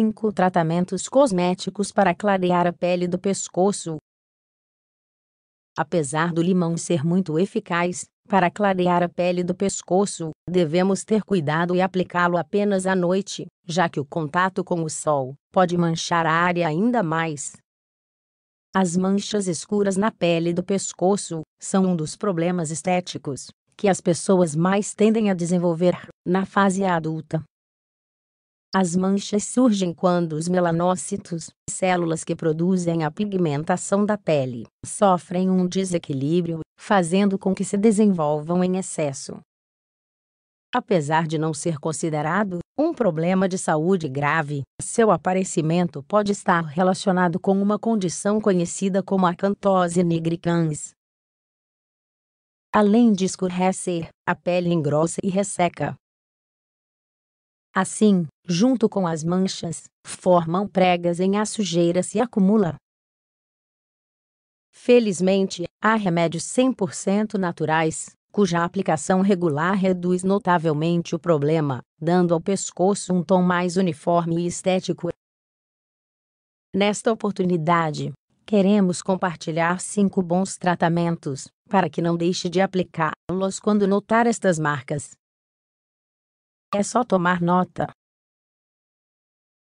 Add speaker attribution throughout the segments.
Speaker 1: 5 tratamentos cosméticos para clarear a pele do pescoço. Apesar do limão ser muito eficaz para clarear a pele do pescoço, devemos ter cuidado e aplicá-lo apenas à noite, já que o contato com o sol pode manchar a área ainda mais. As manchas escuras na pele do pescoço são um dos problemas estéticos que as pessoas mais tendem a desenvolver na fase adulta as manchas surgem quando os melanócitos, células que produzem a pigmentação da pele, sofrem um desequilíbrio, fazendo com que se desenvolvam em excesso. Apesar de não ser considerado um problema de saúde grave, seu aparecimento pode estar relacionado com uma condição conhecida como acantose nigricans. Além de escurecer, a pele engrossa e resseca, Assim, junto com as manchas, formam pregas em a sujeira se acumula. Felizmente, há remédios 100% naturais, cuja aplicação regular reduz notavelmente o problema, dando ao pescoço um tom mais uniforme e estético. Nesta oportunidade, queremos compartilhar cinco bons tratamentos, para que não deixe de aplicá-los quando notar estas marcas. É só tomar nota.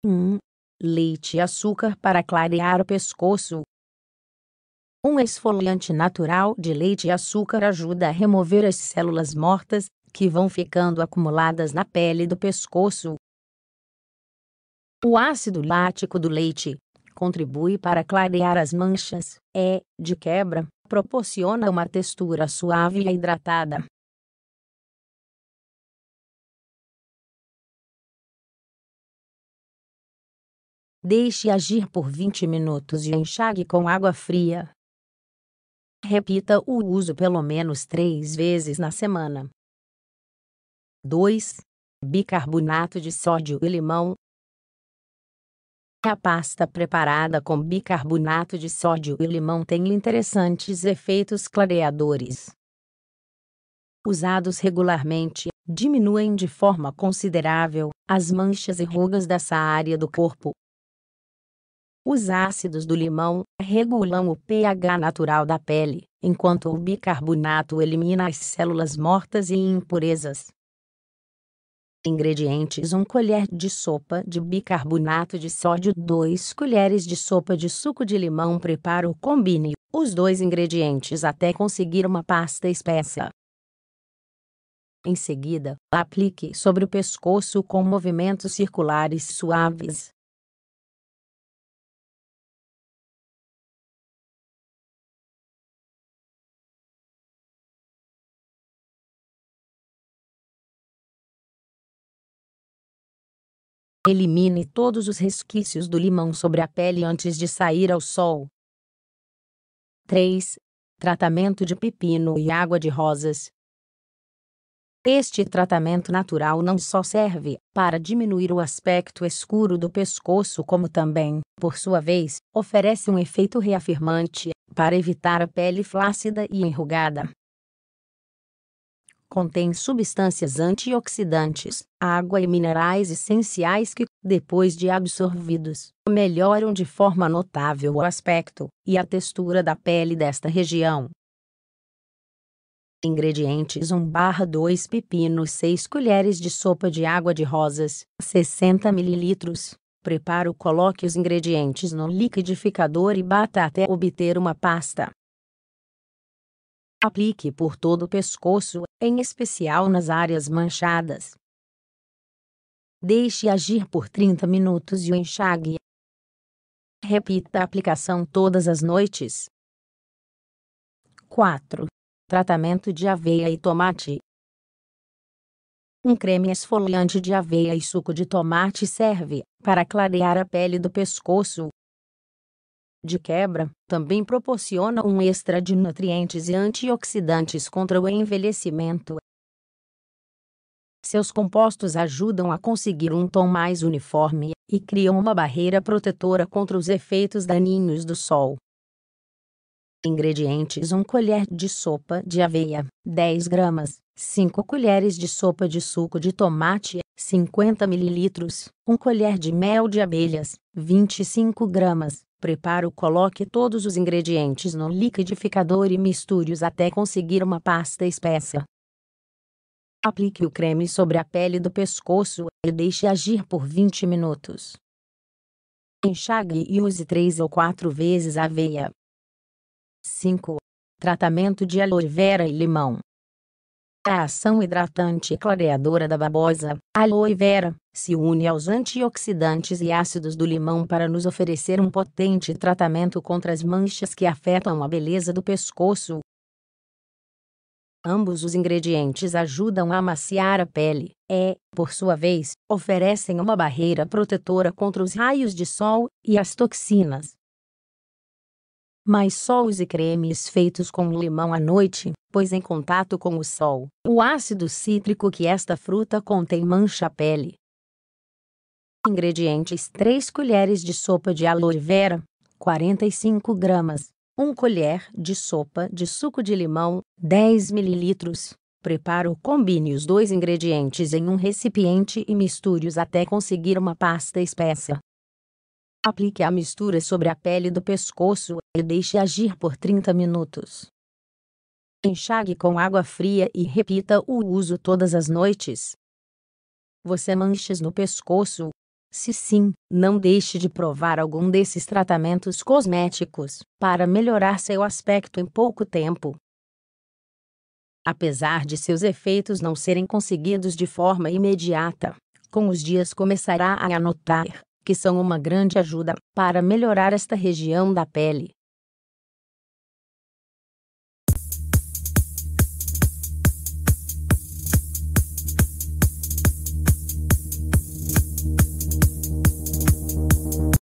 Speaker 1: 1. Um, leite e açúcar para clarear o pescoço. Um esfoliante natural de leite e açúcar ajuda a remover as células mortas que vão ficando acumuladas na pele do pescoço. O ácido lático do leite contribui para clarear as manchas e, é, de quebra, proporciona uma textura suave e hidratada. Deixe agir por 20 minutos e enxague com água fria. Repita o uso pelo menos três vezes na semana. 2. Bicarbonato de sódio e limão. A pasta preparada com bicarbonato de sódio e limão tem interessantes efeitos clareadores. Usados regularmente, diminuem de forma considerável as manchas e rugas dessa área do corpo, os ácidos do limão regulam o pH natural da pele, enquanto o bicarbonato elimina as células mortas e impurezas. Ingredientes 1 colher de sopa de bicarbonato de sódio 2 colheres de sopa de suco de limão Preparo combine os dois ingredientes até conseguir uma pasta espessa. Em seguida, aplique sobre o pescoço com movimentos circulares suaves. Elimine todos os resquícios do limão sobre a pele antes de sair ao sol. 3. Tratamento de pepino e água de rosas. Este tratamento natural não só serve para diminuir o aspecto escuro do pescoço, como também, por sua vez, oferece um efeito reafirmante para evitar a pele flácida e enrugada, contém substâncias antioxidantes, água e minerais essenciais que, depois de absorvidos, melhoram de forma notável o aspecto e a textura da pele desta região. Ingredientes 1 barra 2 pepino 6 colheres de sopa de água de rosas, 60 ml. Preparo coloque os ingredientes no liquidificador e bata até obter uma pasta. Aplique por todo o pescoço, em especial nas áreas manchadas. Deixe agir por 30 minutos e o enxague. Repita a aplicação todas as noites. 4. Tratamento de aveia e tomate. Um creme esfoliante de aveia e suco de tomate serve para clarear a pele do pescoço, de quebra, também proporciona um extra de nutrientes e antioxidantes contra o envelhecimento. Seus compostos ajudam a conseguir um tom mais uniforme e criam uma barreira protetora contra os efeitos daninhos do sol. Ingredientes: 1 colher de sopa de aveia, 10 gramas, 5 colheres de sopa de suco de tomate, 50 ml, 1 colher de mel de abelhas, 25 gramas, Preparo coloque todos os ingredientes no liquidificador e misture-os até conseguir uma pasta espessa. Aplique o creme sobre a pele do pescoço e deixe agir por 20 minutos. Enxague e use 3 ou 4 vezes a aveia. 5. Tratamento de aloe vera e limão. A ação hidratante e clareadora da babosa, aloe vera, se une aos antioxidantes e ácidos do limão para nos oferecer um potente tratamento contra as manchas que afetam a beleza do pescoço. Ambos os ingredientes ajudam a amaciar a pele, e, por sua vez, oferecem uma barreira protetora contra os raios de sol e as toxinas mas só use cremes feitos com limão à noite, pois em contato com o sol, o ácido cítrico que esta fruta contém mancha a pele. Ingredientes 3 colheres de sopa de aloe vera, 45 gramas, 1 colher de sopa de suco de limão, 10 ml. Preparo combine os dois ingredientes em um recipiente e misture-os até conseguir uma pasta espessa. Aplique a mistura sobre a pele do pescoço e deixe agir por 30 minutos. Enxague com água fria e repita o uso todas as noites. Você manchas no pescoço? Se sim, não deixe de provar algum desses tratamentos cosméticos para melhorar seu aspecto em pouco tempo. Apesar de seus efeitos não serem conseguidos de forma imediata, com os dias começará a anotar que são uma grande ajuda para melhorar esta região da pele.